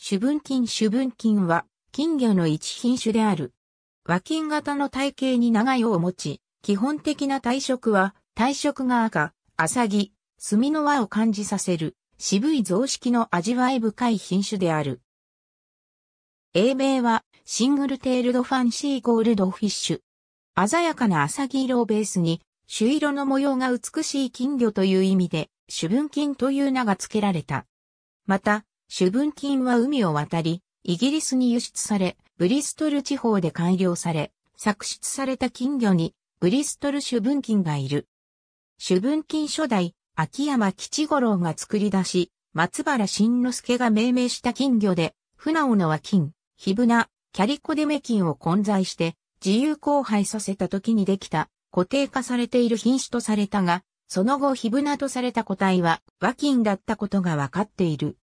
種分菌種分菌は金魚の一品種である。和菌型の体型に長いを持ち、基本的な体色は体色が赤、浅木、墨の輪を感じさせる渋い造式の味わい深い品種である。英名はシングルテールドファンシーゴールドフィッシュ。鮮やかな浅木色をベースに、朱色の模様が美しい金魚という意味で、主文菌という名が付けられた。また、主文金は海を渡り、イギリスに輸出され、ブリストル地方で改良され、作出された金魚に、ブリストル主文金がいる。主文金初代、秋山吉五郎が作り出し、松原慎之介が命名した金魚で、船尾のは金、火船、キャリコデメ金を混在して、自由交配させた時にできた、固定化されている品種とされたが、その後火船とされた個体は和金だったことがわかっている。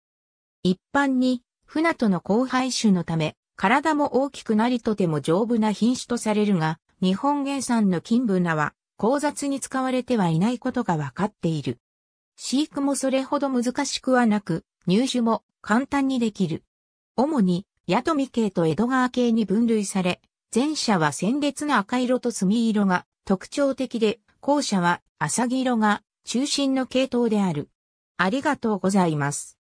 一般に、船との交配種のため、体も大きくなりとても丈夫な品種とされるが、日本原産の金ブナは、交雑に使われてはいないことがわかっている。飼育もそれほど難しくはなく、入手も簡単にできる。主に、ト富系と江戸川系に分類され、前者は鮮烈な赤色と墨色が特徴的で、後者は浅木色が中心の系統である。ありがとうございます。